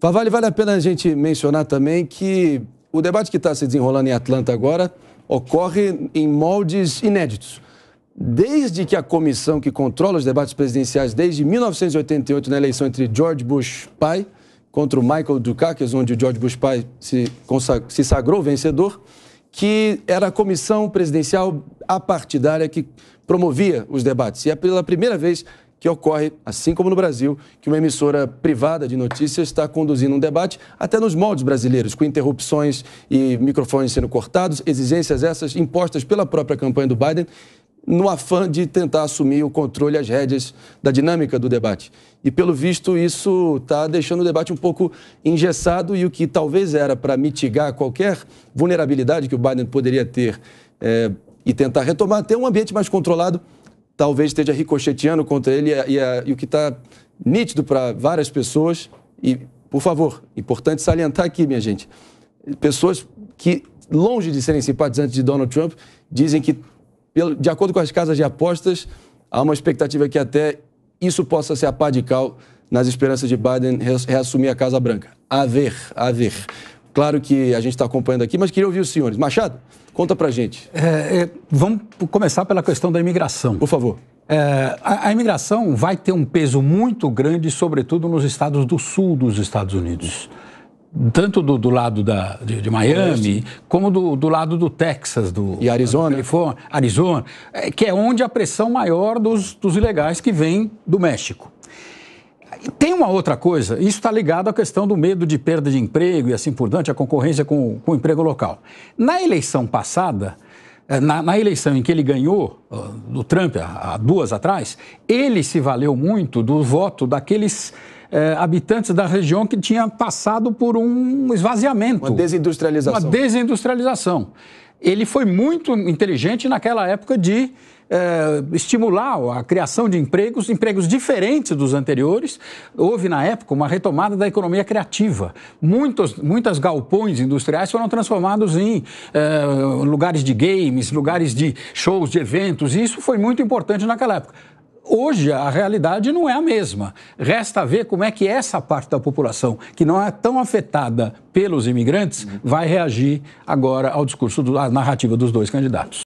Favale, vale a pena a gente mencionar também que o debate que está se desenrolando em Atlanta agora ocorre em moldes inéditos. Desde que a comissão que controla os debates presidenciais desde 1988, na eleição entre George Bush pai contra o Michael Dukakis, onde o George Bush pai se, se sagrou vencedor, que era a comissão presidencial apartidária que promovia os debates. E é pela primeira vez que ocorre, assim como no Brasil, que uma emissora privada de notícias está conduzindo um debate até nos moldes brasileiros, com interrupções e microfones sendo cortados, exigências essas impostas pela própria campanha do Biden, no afã de tentar assumir o controle as rédeas da dinâmica do debate. E, pelo visto, isso está deixando o debate um pouco engessado e o que talvez era para mitigar qualquer vulnerabilidade que o Biden poderia ter é, e tentar retomar até um ambiente mais controlado talvez esteja ricocheteando contra ele e, e, e o que está nítido para várias pessoas. E, por favor, importante salientar aqui, minha gente, pessoas que, longe de serem simpatizantes de Donald Trump, dizem que, de acordo com as casas de apostas, há uma expectativa que até isso possa ser a pá de cal nas esperanças de Biden reassumir a Casa Branca. A ver, a ver. Claro que a gente está acompanhando aqui, mas queria ouvir os senhores. Machado, conta para a gente. É, é, vamos começar pela questão da imigração. Por favor. É, a, a, imigração vai ter um peso muito grande, sobretudo nos estados do sul dos Estados Unidos. Tanto do, do lado da, de, de Miami, como do, do, lado do Texas, do e Arizona, Califórnia, Arizona é, que é onde a pressão maior dos, dos ilegais que vem do México. E tem uma outra coisa, isso está ligado à questão do medo de perda de emprego e assim por diante, a concorrência com, com o emprego local. Na eleição passada, eh, na, na, eleição em que ele ganhou ah, do Trump há, há, duas atrás, ele se valeu muito do voto daqueles eh, habitantes da região que tinha passado por um esvaziamento. Uma desindustrialização. Uma desindustrialização. Ele foi muito inteligente naquela época de é, estimular a criação de empregos, empregos diferentes dos anteriores. Houve, na época, uma retomada da economia criativa. Muitos, muitas galpões industriais foram transformados em é, lugares de games, lugares de shows, de eventos, e isso foi muito importante naquela época. Hoje a realidade não é a mesma. Resta ver como é que essa parte da população, que não é tão afetada pelos imigrantes, vai reagir agora ao discurso, à narrativa dos dois candidatos.